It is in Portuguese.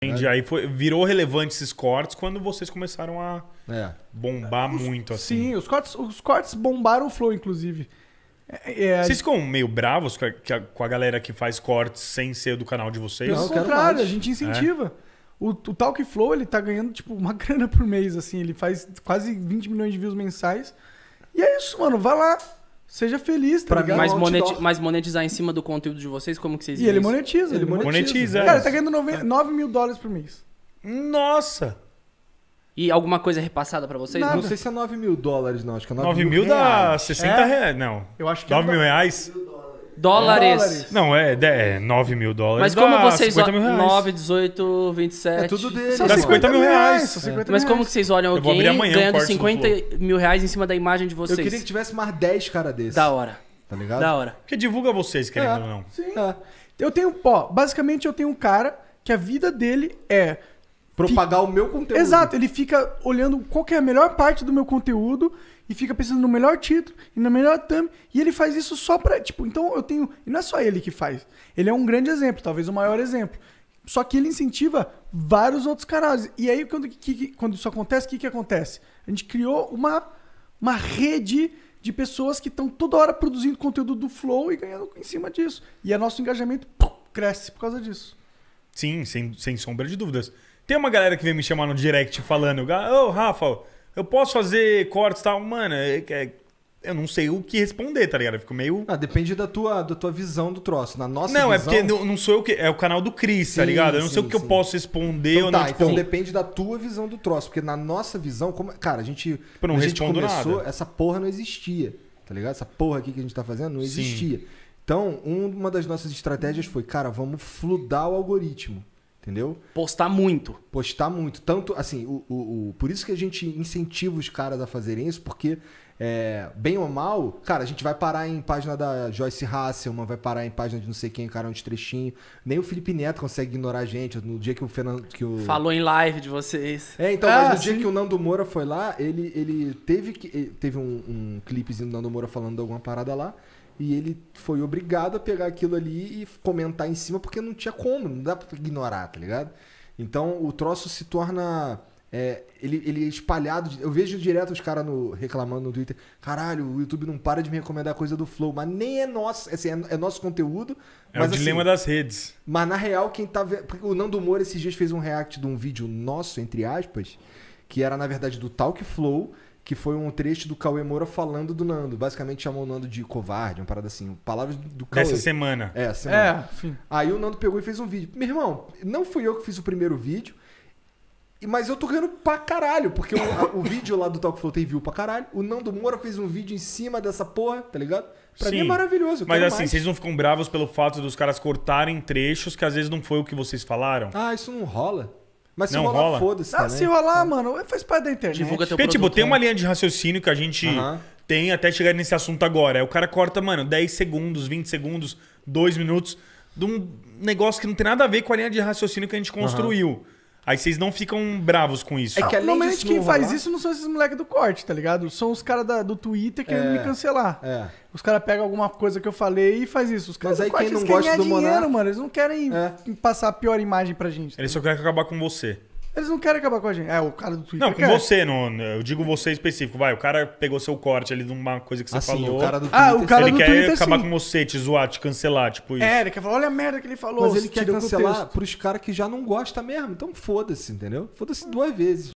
Entendi. Aí foi, virou relevante esses cortes quando vocês começaram a é. bombar muito assim. Sim, os cortes, os cortes bombaram o flow, inclusive. É, é vocês ficam meio bravos com a, com a, galera que faz cortes sem ser do canal de vocês? Pelo contrário, a gente incentiva. É. O, o Talk Flow, ele tá ganhando, tipo, uma grana por mês, assim. Ele faz quase 20 milhões de views mensais. E é isso, mano. Vai lá, Seja feliz, tá pra ligado? Mas, moneti mas, monetizar em cima do conteúdo de vocês, como que vocês E ele monetiza, ele, monetiza. monetiza. Cara, ele é. tá ganhando 9, 9 mil dólares por mês. Nossa! E alguma coisa repassada pra vocês? Nada. Não sei se é 9 mil dólares, não. Acho que é 9, 9 mil, mil dá 60 é? reais. Não. Eu acho que 9 é mil reais. Dólares. dólares. Não, é, é 9 mil dólares. Mas como vocês olham. 9, 18, 27. É tudo dele. São dá 50 mil reais. 50 é. Mas como que vocês olham alguém ganhando 50 mil reais em cima da imagem de vocês? Eu queria que tivesse mais 10 caras desses. Da hora. Tá ligado? Da hora. Porque divulga vocês, querendo é, ou não. Sim. É. Eu tenho. Ó, basicamente eu tenho um cara que a vida dele é. Propagar fica... o meu conteúdo. Exato, ele fica olhando qual é a melhor parte do meu conteúdo e fica pensando no melhor título e na melhor thumb, e ele faz isso só pra. Tipo, então eu tenho. E não é só ele que faz. Ele é um grande exemplo, talvez o maior exemplo. Só que ele incentiva vários outros canais. E aí, quando, que, quando isso acontece, o que, que acontece? A gente criou uma, uma rede de pessoas que estão toda hora produzindo conteúdo do Flow e ganhando em cima disso. E o nosso engajamento pum, cresce por causa disso. Sim, sem, sem sombra de dúvidas. Tem uma galera que vem me chamar no direct falando, ô oh, Rafa, eu posso fazer cortes e tal? Mano, é, é, eu não sei o que responder, tá ligado? Eu fico meio. Ah, depende da tua, da tua visão do troço. Na nossa Não, é visão... é porque não sou eu que. É o canal do Cris, tá ligado? Eu não sim, sei o que sim. eu posso responder então, ou tá, não. Tá, tipo... então depende da tua visão do troço. Porque na nossa visão, como... cara, a gente. Pô, tipo, não a gente começou, nada. essa porra não existia, tá ligado? Essa porra aqui que a gente tá fazendo não existia. Sim. Então, uma das nossas estratégias foi, cara, vamos fludar o algoritmo. Entendeu? Postar muito. Postar muito. Tanto, assim, o, o, o, por isso que a gente incentiva os caras a fazerem isso, porque, é, bem ou mal, cara, a gente vai parar em página da Joyce Hasselman, vai parar em página de não sei quem, cara, de trechinho Nem o Felipe Neto consegue ignorar a gente. No dia que o Fernando. Que o... Falou em live de vocês. É, então, ah, mas no sim. dia que o Nando Moura foi lá, ele, ele teve, que, teve um, um clipezinho do Nando Moura falando de alguma parada lá. E ele foi obrigado a pegar aquilo ali e comentar em cima, porque não tinha como, não dá pra ignorar, tá ligado? Então o troço se torna. É, ele, ele é espalhado. Eu vejo direto os caras reclamando no Twitter. Caralho, o YouTube não para de me recomendar coisa do Flow. Mas nem é nosso. Assim, é, é nosso conteúdo. É mas, o assim dilema assim, das redes. Mas na real, quem tá vendo. O Nando Moura esses dias fez um react de um vídeo nosso, entre aspas, que era na verdade do Talk Flow que foi um trecho do Cauê Moura falando do Nando. Basicamente chamou o Nando de covarde, uma parada assim. Palavras do Cauê. Dessa semana. É, é semana. É, enfim. Aí o Nando pegou e fez um vídeo. Meu irmão, não fui eu que fiz o primeiro vídeo, mas eu tô ganhando pra caralho, porque o, o vídeo lá do Talk Flow tem view pra caralho. O Nando Moura fez um vídeo em cima dessa porra, tá ligado? Pra Sim, mim é maravilhoso. Mas assim, mais. vocês não ficam bravos pelo fato dos caras cortarem trechos que às vezes não foi o que vocês falaram? Ah, isso não rola. Mas se não rolar, rola. foda-se. Ah, se rolar, é. mano, é, faz parte da internet. Divulga teu Porque, tipo, produto, tipo, tem né? uma linha de raciocínio que a gente tem até chegar nesse assunto agora. Aí é, o cara corta, mano, 10 segundos, 20 segundos, 2 minutos de um negócio que não tem nada a ver com a linha de raciocínio que a gente construiu. Aí vocês não ficam bravos com isso. É que a ah, quem rolar... faz isso não são esses moleques do corte, tá ligado? São os caras do Twitter querendo é, me cancelar. É. Os caras pegam alguma coisa que eu falei e faz isso. Os caras aí corte, quem não eles gosta querem ganhar dinheiro, Monarca... mano. Eles não querem é. passar a pior imagem pra gente. Tá eles só querem acabar com você. Eles não querem acabar com a gente. É, o cara do Twitter. Não, com quer. você, não, eu digo você específico. Vai, o cara pegou seu corte ali de uma coisa que você assim, falou. O cara do ah, Twitter, ah, o cara ele do quer Twitter, acabar sim. com você, te zoar, te cancelar, tipo é, isso. É, ele quer falar, olha a merda que ele falou. Mas ele quer cancelar pros caras que já não gostam mesmo. Então foda-se, entendeu? Foda-se duas vezes.